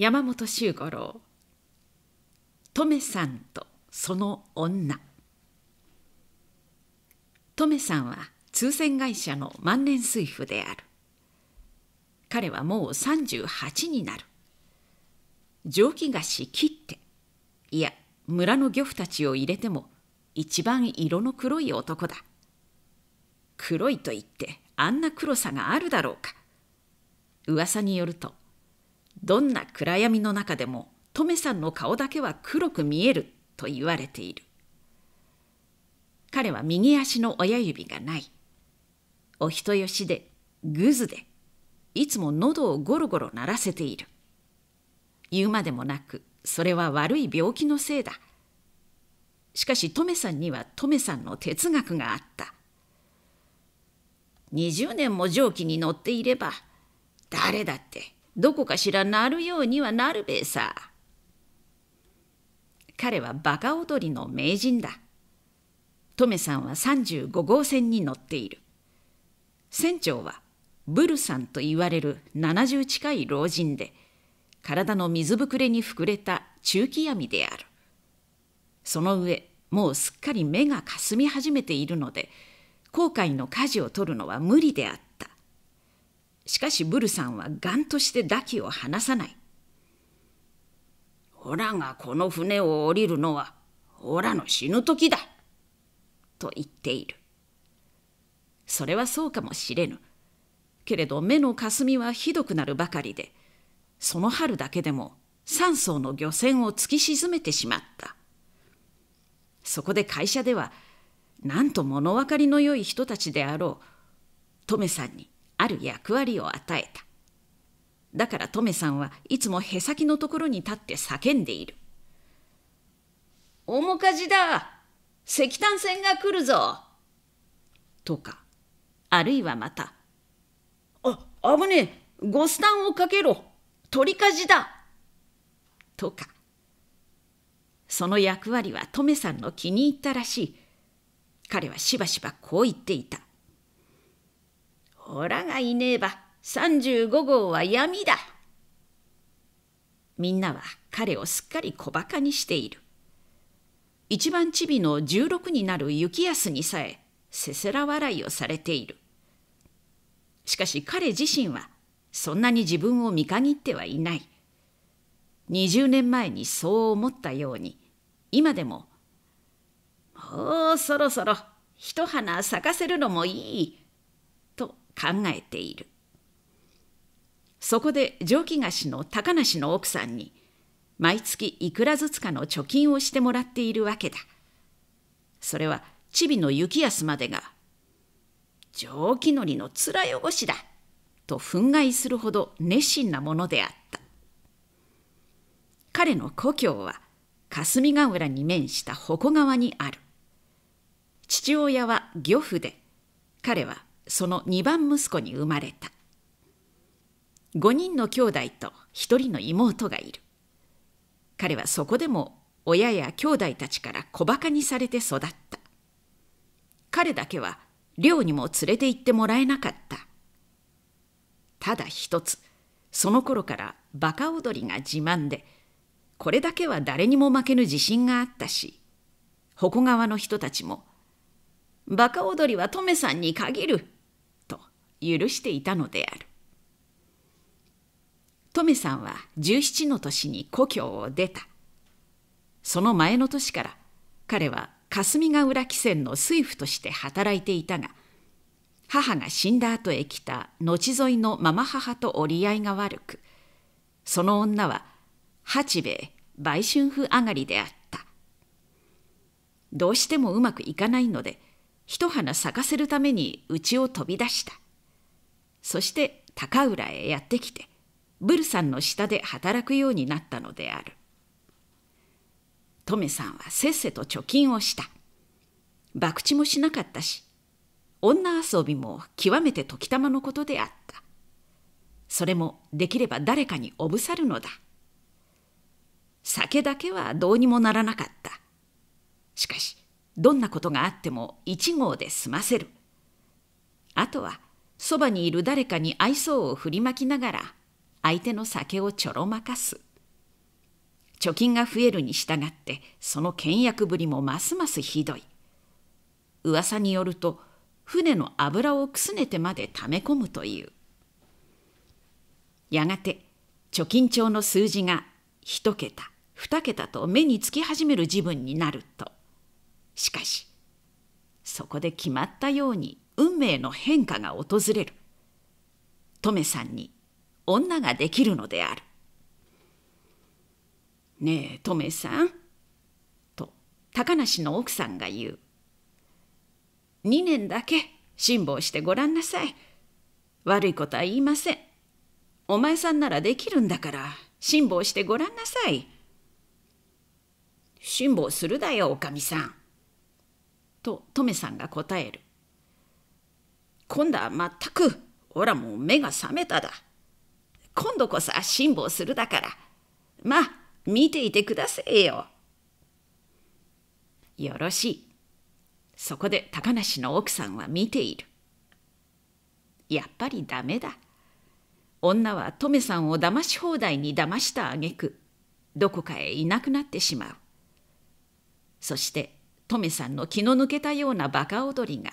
山本周五郎トメさんとその女トメさんは通船会社の万年水夫である彼はもう38になる蒸気菓子切っていや村の漁夫たちを入れても一番色の黒い男だ黒いと言ってあんな黒さがあるだろうか噂によるとどんな暗闇の中でもトメさんの顔だけは黒く見えると言われている彼は右足の親指がないお人よしでぐずでいつも喉をゴロゴロ鳴らせている言うまでもなくそれは悪い病気のせいだしかしトメさんにはトメさんの哲学があった20年も蒸気に乗っていれば誰だってどこかしらなるようにはなるべさ。彼はバカ踊りの名人だ。トメさんは35号線に乗っている。船長はブルさんと言われる70近い老人で、体の水ぶくれに膨れた中期闇である。その上、もうすっかり目がかすみ始めているので、航海の舵を取るのは無理であった。しかしブルさんはがんとしてダキを離さないオラがこの船を降りるのはオラの死ぬ時だと言っているそれはそうかもしれぬけれど目のかすみはひどくなるばかりでその春だけでも3艘の漁船を突き沈めてしまったそこで会社ではなんと物分かりのよい人たちであろうトメさんにある役割を与えただからトメさんはいつもへさきのところに立って叫んでいる「面かじだ石炭船が来るぞ!」とかあるいはまた「あ危ねえごスタンをかけろ取りかじだ!」とかその役割はトメさんの気に入ったらしい彼はしばしばこう言っていた「おらがいねえば35号は闇だ。みんなは彼をすっかり小馬鹿にしている。一番チビの16になる幸安にさえせせら笑いをされている。しかし彼自身はそんなに自分を見限ってはいない。20年前にそう思ったように今でも「もうそろそろ一花咲かせるのもいい考えているそこで蒸気菓子の高梨の奥さんに毎月いくらずつかの貯金をしてもらっているわけだそれはチビの雪安までが蒸気のりの面汚しだと憤慨するほど熱心なものであった彼の故郷は霞ヶ浦に面した鉾川にある父親は漁夫で彼はその2番息子に生まれた5人の兄弟と1人の妹がいる彼はそこでも親や兄弟たちから小バカにされて育った彼だけは寮にも連れて行ってもらえなかったただ一つその頃からバカ踊りが自慢でこれだけは誰にも負けぬ自信があったし鉾川の人たちも「バカ踊りはトメさんに限る」許していたのであるトメさんは17の年に故郷を出たその前の年から彼は霞ヶ浦汽船の水夫として働いていたが母が死んだ後へ来た後沿いのママ母と折り合いが悪くその女は八兵衛売春婦上がりであったどうしてもうまくいかないので一花咲かせるために家を飛び出したそして高浦へやってきてブルさんの下で働くようになったのであるトメさんはせっせと貯金をした博打もしなかったし女遊びも極めて時たまのことであったそれもできれば誰かにおぶさるのだ酒だけはどうにもならなかったしかしどんなことがあっても一号で済ませるあとはそばにいる誰かに愛想を振りまきながら相手の酒をちょろまかす貯金が増えるに従ってその倹約ぶりもますますひどい噂によると船の油をくすねてまで溜め込むというやがて貯金帳の数字が1桁2桁と目につき始める自分になるとしかしそこで決まったように運命の変化が訪れるトメさんに女ができるのである「ねえトメさん」と高梨の奥さんが言う「2年だけ辛抱してごらんなさい悪いことは言いませんお前さんならできるんだから辛抱してごらんなさい」辛抱するだよおかみさん」とトメさんが答える今度は全く、おらもう目が覚めただ。今度こそ辛抱するだから。まあ、見ていてくだせえよ。よろしい。そこで高梨の奥さんは見ている。やっぱりダメだ。女はトメさんを騙し放題に騙した挙句、どこかへいなくなってしまう。そしてトメさんの気の抜けたようなバカ踊りが、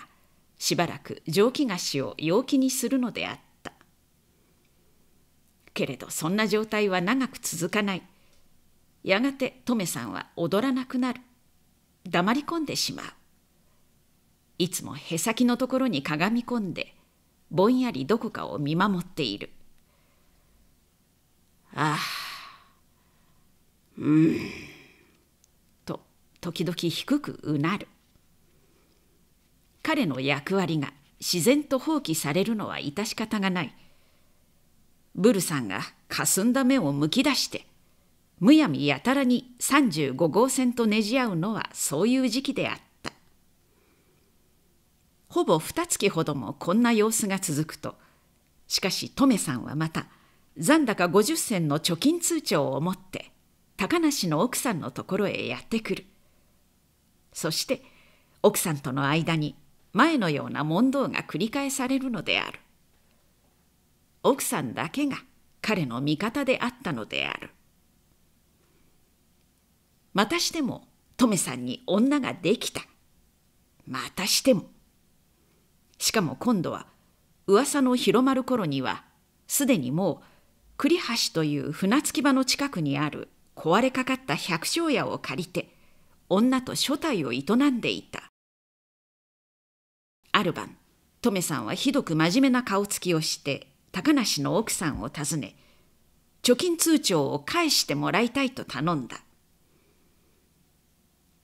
しばらく蒸気菓子を陽気にするのであったけれどそんな状態は長く続かないやがてトメさんは踊らなくなる黙り込んでしまういつもへさきのところにかがみ込んでぼんやりどこかを見守っているああうんと時々低くうなる彼の役割が自然と放棄されるのは致し方がない。ブルさんが霞んだ目をむき出して、むやみやたらに35号線とねじ合うのはそういう時期であった。ほぼ二月ほどもこんな様子が続くと、しかしトメさんはまた残高50銭の貯金通帳を持って高梨の奥さんのところへやってくる。そして奥さんとの間に前のような問答が繰り返されるのである奥さんだけが彼の味方であったのであるまたしてもトメさんに女ができたまたしてもしかも今度は噂の広まる頃にはすでにもう栗橋という船着き場の近くにある壊れかかった百姓屋を借りて女と所帯を営んでいたある晩トメさんはひどく真面目な顔つきをして高梨の奥さんを訪ね貯金通帳を返してもらいたいと頼んだ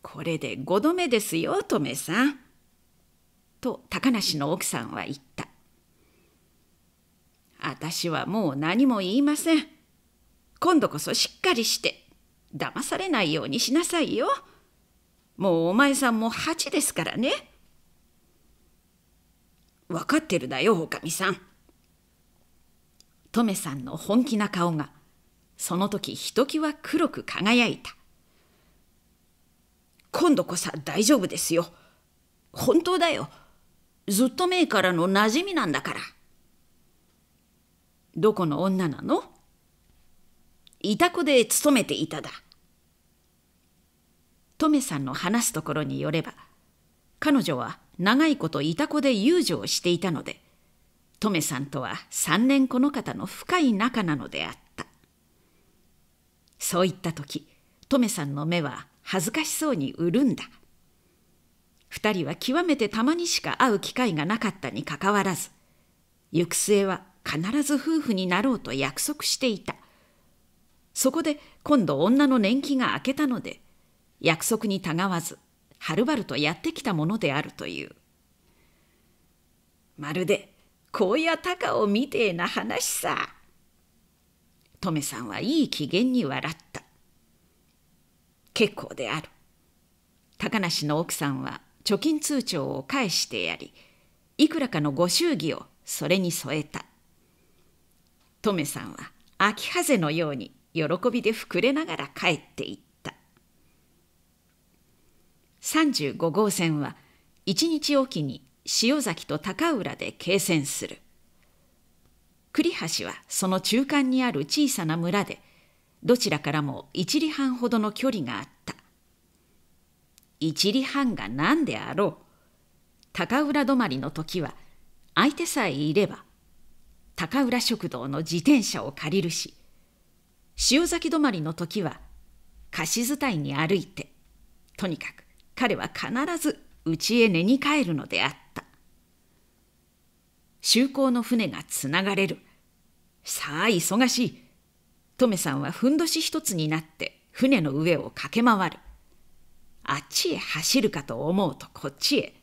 これで5度目ですよトメさんと高梨の奥さんは言った私はもう何も言いません今度こそしっかりして騙されないようにしなさいよもうお前さんも8ですからね。分かってるだよおかみさん。トメさんの本気な顔がその時ひときわ黒く輝いた。今度こそ大丈夫ですよ。本当だよ。ずっと前からの馴染みなんだから。どこの女なのいた子で勤めていただ。トメさんの話すところによれば、彼女は長いこといた子で遊女をしていたので、トメさんとは三年この方の深い仲なのであった。そういった時、トメさんの目は恥ずかしそうに潤んだ。二人は極めてたまにしか会う機会がなかったにかかわらず、行く末は必ず夫婦になろうと約束していた。そこで今度女の年季が明けたので、約束にたがわずはるばるとやってきたものであるというまるで高野高をみてえな話さトメさんはいい機嫌に笑った結構である高梨の奥さんは貯金通帳を返してやりいくらかのご祝儀をそれに添えたトメさんは秋風ゼのように喜びで膨れながら帰っていった35号線は1日おきに塩崎と高浦で継線する栗橋はその中間にある小さな村でどちらからも1里半ほどの距離があった1里半が何であろう高浦止まりの時は相手さえいれば高浦食堂の自転車を借りるし塩崎止まりの時は貸し伝いに歩いてとにかく彼は必ず家へ寝に帰るのであった就航の船がつながれるさあ忙しいトメさんはふんどし一つになって船の上を駆け回るあっちへ走るかと思うとこっちへ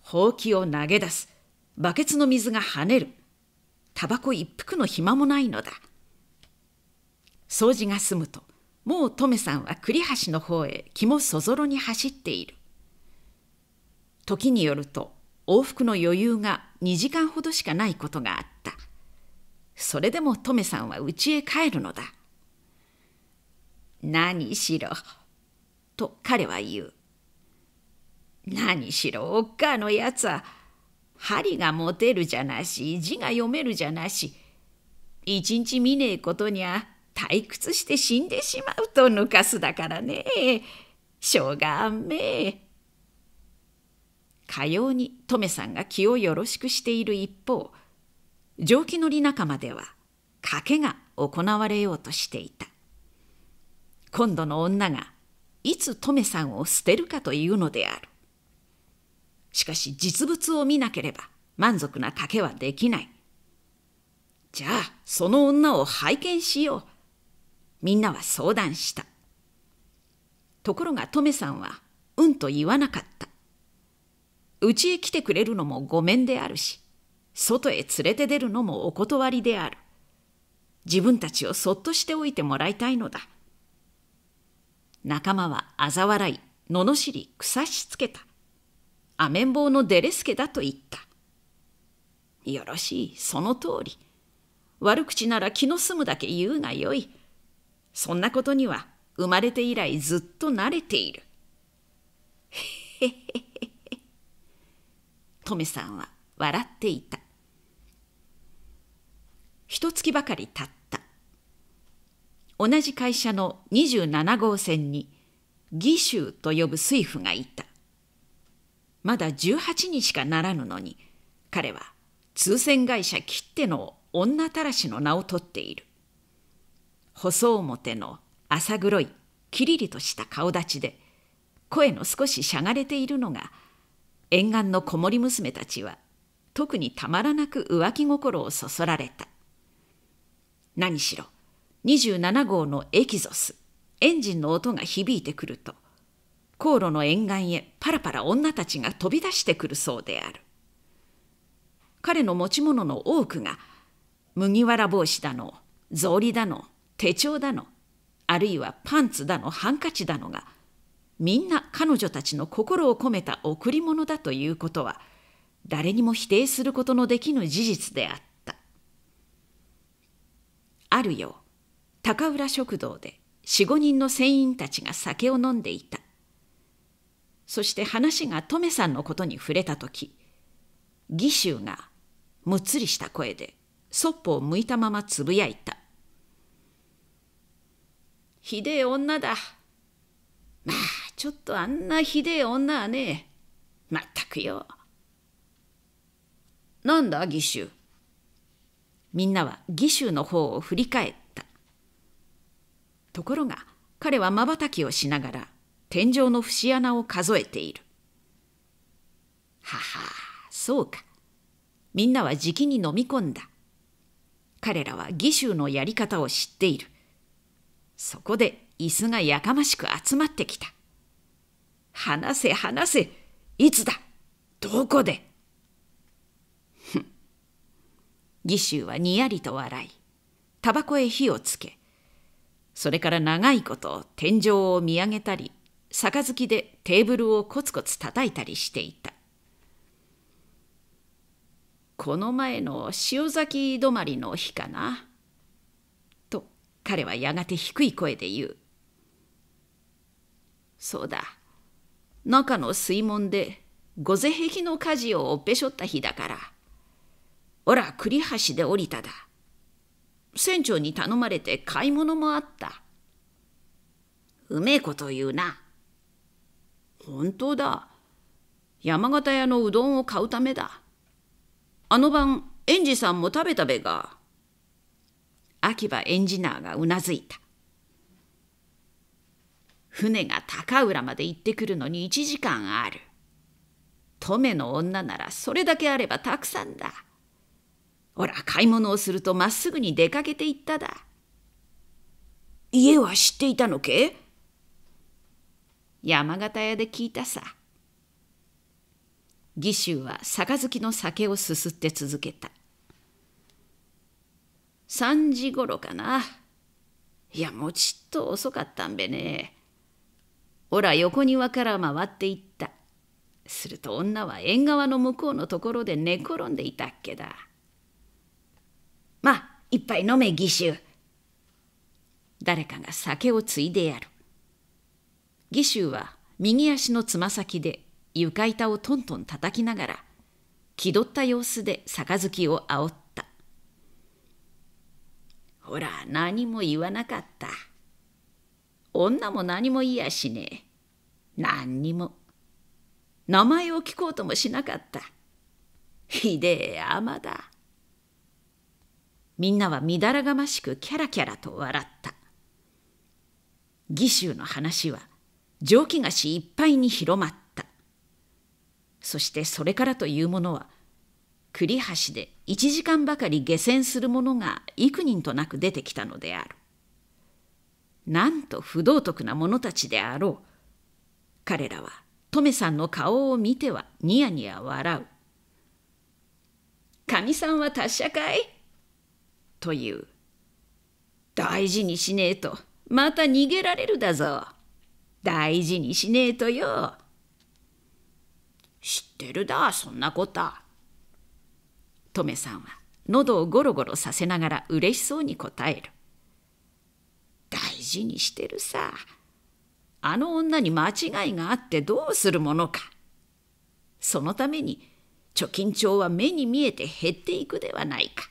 ほうきを投げ出すバケツの水が跳ねるタバコ一服の暇もないのだ掃除が済むともうトメさんは栗橋の方へ気もそぞろに走っている時によると往復の余裕が2時間ほどしかないことがあったそれでもトメさんは家へ帰るのだ何しろと彼は言う何しろおっかのやつは針が持てるじゃなし字が読めるじゃなし一日見ねえことにゃ退屈して死んでしまうとぬかすだからねしょうがんめかようにトメさんが気をよろしくしている一方蒸気乗り仲間では賭けが行われようとしていた今度の女がいつトメさんを捨てるかというのであるしかし実物を見なければ満足な賭けはできないじゃあその女を拝見しようみんなは相談した。ところがトメさんはうんと言わなかった。うちへ来てくれるのもごめんであるし、外へ連れて出るのもお断りである。自分たちをそっとしておいてもらいたいのだ。仲間は嘲笑い、罵り、草しつけた。アメンボのデレスケだと言った。よろしい、その通り。悪口なら気の済むだけ言うがよい。そんなことには生まれて以来ずっと慣れている。へへへへ。トメさんは笑っていた。一月ばかり経った。同じ会社の27号線に義州と呼ぶ水夫がいた。まだ18にしかならぬのに、彼は通船会社きっての女たらしの名を取っている。細表の浅黒いきりりとした顔立ちで声の少ししゃがれているのが沿岸の子守娘たちは特にたまらなく浮気心をそそられた何しろ27号のエキゾスエンジンの音が響いてくると航路の沿岸へパラパラ女たちが飛び出してくるそうである彼の持ち物の多くが麦わら帽子だの草履だの手帳だのあるいはパンツだのハンカチだのがみんな彼女たちの心を込めた贈り物だということは誰にも否定することのできぬ事実であったあるよ高浦食堂で45人の船員たちが酒を飲んでいたそして話がトメさんのことに触れた時義州がむっつりした声でそっぽを向いたままつぶやいたひでえ女だ。まあ、ちょっとあんなひでえ女はね、まったくよ。なんだ、義州。みんなは義州の方を振り返った。ところが、彼はまばたきをしながら、天井の節穴を数えている。ははそうか。みんなはじきに飲み込んだ。彼らは義州のやり方を知っている。そこで椅子がやかましく集まってきた。話せ話せ、いつだ、どこで。義州はにやりと笑い、タバコへ火をつけ、それから長いこと天井を見上げたり、杯でテーブルをコツコツ叩いたりしていた。この前の潮崎止まりの日かな。彼はやがて低い声で言う。そうだ。中の水門で、御ぜ壁の火事をおっぺしょった日だから。おら、栗橋で降りただ。船長に頼まれて買い物もあった。うめえこと言うな。本当だ。山形屋のうどんを買うためだ。あの晩、園児さんも食べたべが。秋葉エンジナーがうなずいた。船が高浦まで行ってくるのに1時間ある。乙女の女ならそれだけあればたくさんだ。ほら、買い物をするとまっすぐに出かけていっただ。家は知っていたのけ山形屋で聞いたさ。義州は杯の酒をすすって続けた。3時ごろかな。いや、もうちっと遅かったんべね。おら横庭から回っていった。すると女は縁側の向こうのところで寝転んでいたっけだ。まあ、一杯飲め、義手。誰かが酒をついでやる。義手は右足のつま先で床板をトントン叩きながら、気取った様子で杯をあおった。ほら何も言わなかった。女も何も言いやしねえ。何にも。名前を聞こうともしなかった。ひでえ a だ。みんなはみだらがましくキャラキャラと笑った。義州の話は蒸気菓子いっぱいに広まった。そしてそれからというものは栗橋で1時間ばかり下船する者が幾人となく出てきたのである。なんと不道徳な者たちであろう。彼らはトメさんの顔を見てはニヤニヤ笑う。神さんは達者かいという。大事にしねえとまた逃げられるだぞ。大事にしねえとよ。知ってるだそんなこと。トメさんは喉をゴロゴロさせながら嬉しそうに答える。大事にしてるさ。あの女に間違いがあってどうするものか。そのために貯金帳は目に見えて減っていくではないか。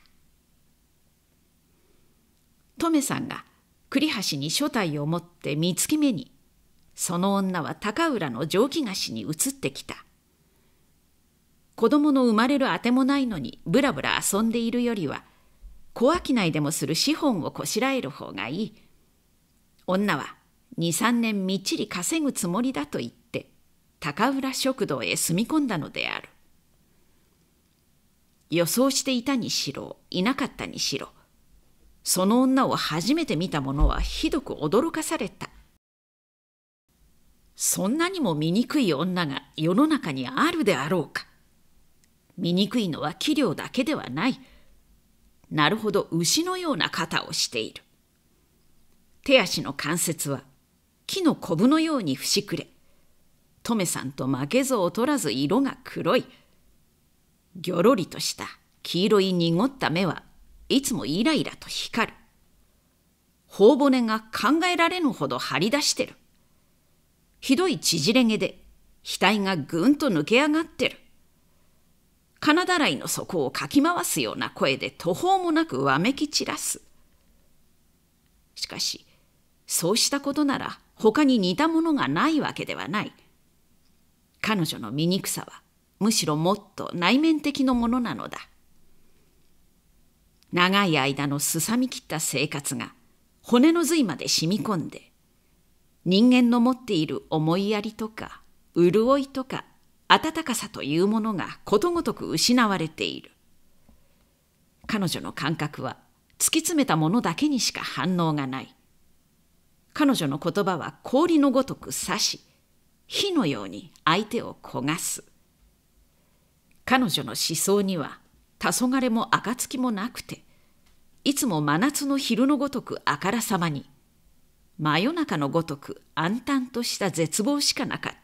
トメさんが栗橋に所帯を持って三月目にその女は高浦の蒸気菓子に移ってきた。子供の生まれるあてもないのにぶらぶら遊んでいるよりは小商いでもする資本をこしらえる方がいい女は23年みっちり稼ぐつもりだと言って高浦食堂へ住み込んだのである予想していたにしろいなかったにしろその女を初めて見た者はひどく驚かされたそんなにも醜い女が世の中にあるであろうか醜いのは器量だけではない。なるほど牛のような肩をしている。手足の関節は木のコブのように節くれ。トメさんと負けず劣らず色が黒い。ぎょろりとした黄色い濁った目はいつもイライラと光る。頬骨が考えられぬほど張り出してる。ひどい縮れ毛で額がぐんと抜け上がってる。金だらいの底をかき回すような声で途方もなくわめき散らす。しかし、そうしたことなら他に似たものがないわけではない。彼女の醜さはむしろもっと内面的のものなのだ。長い間のすさみきった生活が骨の髄まで染み込んで人間の持っている思いやりとか潤いとか温かさというものがことごとく失われている彼女の感覚は突き詰めたものだけにしか反応がない彼女の言葉は氷のごとく刺し火のように相手を焦がす彼女の思想には黄昏も暁もなくていつも真夏の昼のごとくあからさまに真夜中のごとく暗淡とした絶望しかなかった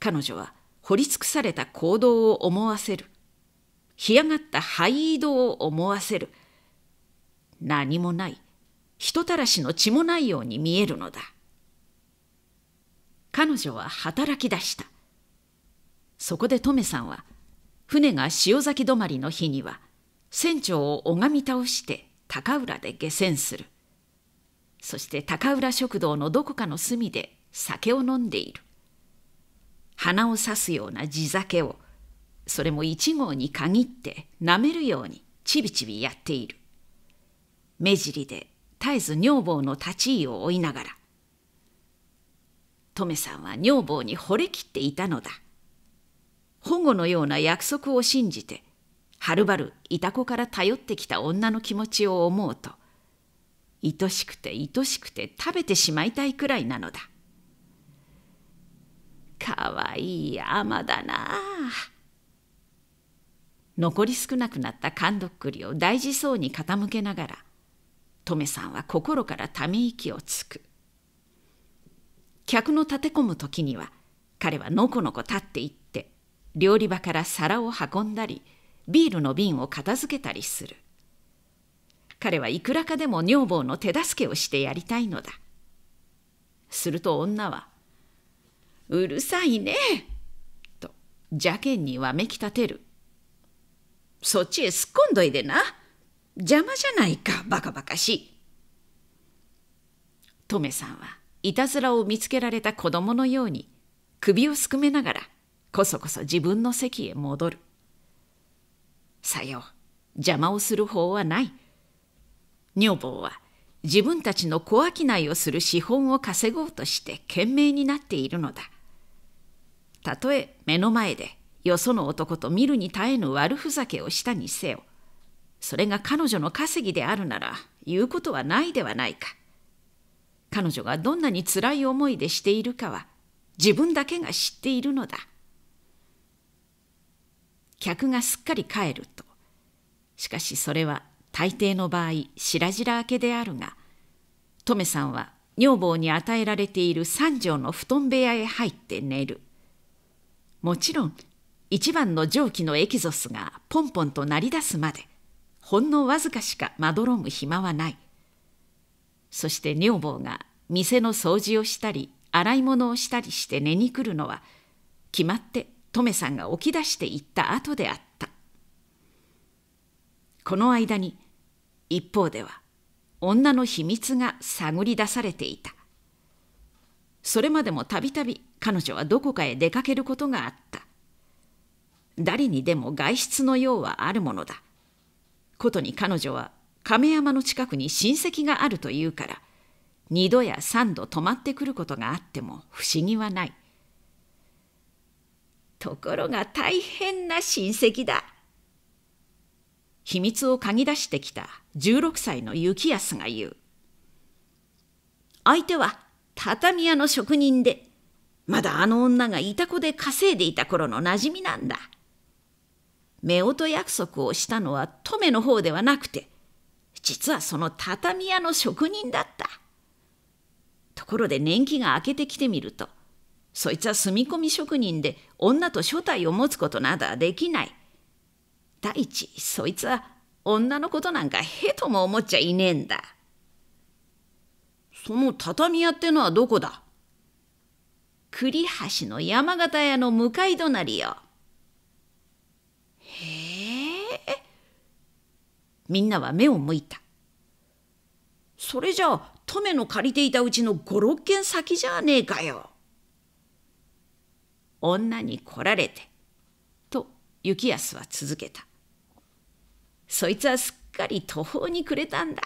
彼女は掘り尽くされた行動を思わせる干上がった灰移を思わせる何もない人たらしの血もないように見えるのだ彼女は働き出したそこでトメさんは船が潮崎止まりの日には船長を拝み倒して高浦で下船するそして高浦食堂のどこかの隅で酒を飲んでいる鼻を刺すような地酒をそれも1号に限って舐めるようにちびちびやっている目尻で絶えず女房の立ち居を追いながらトメさんは女房に惚れきっていたのだ保護のような約束を信じてはるばるいた子から頼ってきた女の気持ちを思うと愛しくて愛しくて食べてしまいたいくらいなのだかわいい a だな残り少なくなった缶どっくりを大事そうに傾けながらトメさんは心からため息をつく客の立て込む時には彼はのこのこ立っていって料理場から皿を運んだりビールの瓶を片付けたりする彼はいくらかでも女房の手助けをしてやりたいのだすると女はうるさいね」と邪険にわめき立てる「そっちへすっこんどいでな邪魔じゃないかバカバカしい」トメさんはいたずらを見つけられた子供のように首をすくめながらこそこそ自分の席へ戻る「さよ邪魔をする法はない」女房は自分たちの小商いをする資本を稼ごうとして懸命になっているのだ。たとえ目の前でよその男と見るに耐えぬ悪ふざけをしたにせよそれが彼女の稼ぎであるなら言うことはないではないか彼女がどんなにつらい思いでしているかは自分だけが知っているのだ客がすっかり帰るとしかしそれは大抵の場合白々明けであるがトメさんは女房に与えられている三畳の布団部屋へ入って寝るもちろん一番の蒸気のエキゾスがポンポンと鳴り出すまでほんのわずかしかまどろむ暇はないそして女房が店の掃除をしたり洗い物をしたりして寝に来るのは決まってトメさんが起き出していった後であったこの間に一方では女の秘密が探り出されていたそれまでもたびたび彼女はどこかへ出かけることがあった。誰にでも外出の用はあるものだ。ことに彼女は亀山の近くに親戚があるというから、二度や三度泊まってくることがあっても不思議はない。ところが大変な親戚だ。秘密を嗅ぎ出してきた16歳の幸安が言う。相手は畳屋の職人でまだあの女がいた子で稼いでいた頃の馴染みなんだ。夫婦約束をしたのは乙女の方ではなくて、実はその畳屋の職人だった。ところで年季が明けてきてみると、そいつは住み込み職人で女と所帯を持つことなどはできない。第一、そいつは女のことなんかへとも思っちゃいねえんだ。その畳屋ってのはどこだ栗橋の山形屋の向かい隣よ。へえ。みんなは目を向いた。それじゃあ、トメの借りていたうちの五六軒先じゃねえかよ。女に来られて、と幸安は続けた。そいつはすっかり途方に暮れたんだ。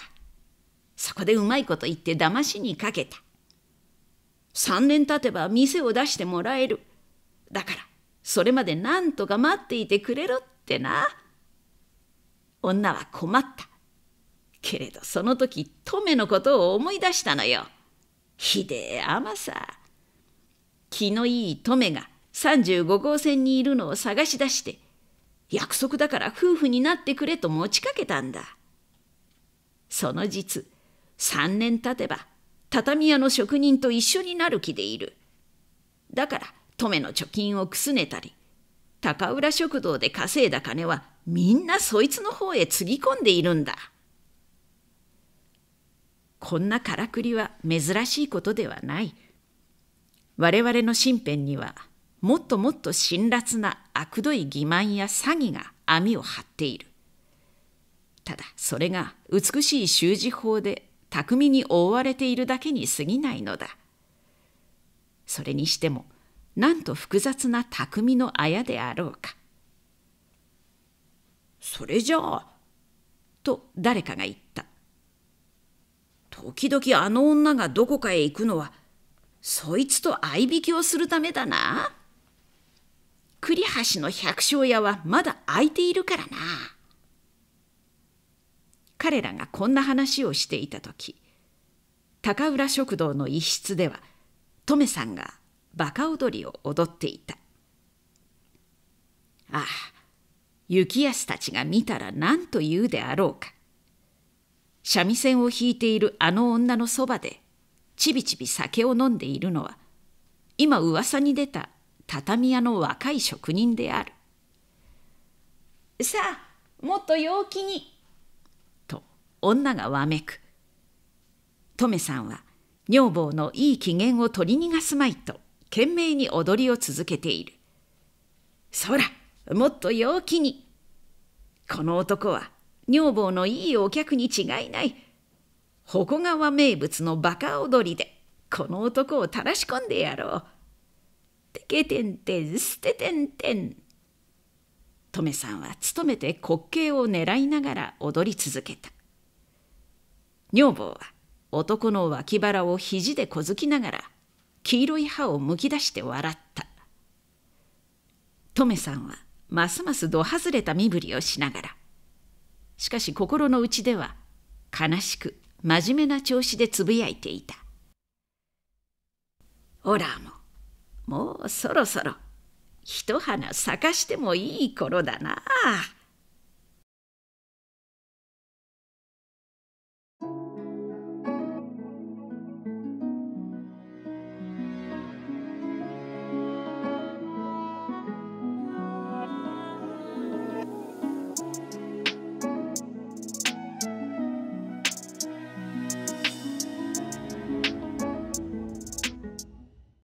そこでうまいこと言って騙しにかけた。3年経てば店を出してもらえる。だから、それまで何とか待っていてくれろってな。女は困った。けれどその時、トメのことを思い出したのよ。ひでえ甘さ。気のいいトメが35号線にいるのを探し出して、約束だから夫婦になってくれと持ちかけたんだ。その実、3年経てば、畳屋の職人と一緒になる気でいる。だから、とめの貯金をくすねたり、高浦食堂で稼いだ金はみんなそいつの方へつぎ込んでいるんだ。こんなからくりは珍しいことではない。我々の身辺にはもっともっと辛辣な悪どい欺瞞や詐欺が網を張っている。ただそれが美しい習字法で巧みに覆われているだけに過ぎないのだ。それにしてもなんと複雑な匠の綾であろうか。それじゃあ、と誰かが言った。時々あの女がどこかへ行くのは、そいつと相引きをするためだな。栗橋の百姓屋はまだ空いているからな。彼らがこんな話をしていた時高浦食堂の一室ではトメさんがバカ踊りを踊っていたああ幸安たちが見たら何と言うであろうか三味線を弾いているあの女のそばでちびちび酒を飲んでいるのは今噂に出た畳屋の若い職人であるさあもっと陽気に女がわめく。トメさんは女房のいい機嫌を取り逃がすまいと懸命に踊りを続けている。そら、もっと陽気に。この男は女房のいいお客に違いない。鉾川名物のバカ踊りでこの男をたらし込んでやろう。てけてんてんすててんてん。トメさんは勤めて滑稽を狙いながら踊り続けた。女房は男の脇腹を肘で小づきながら黄色い歯をむき出して笑ったトメさんはますますど外れた身振りをしながらしかし心の内では悲しく真面目な調子でつぶやいていたオラももうそろそろ一花咲かしてもいい頃だなあ。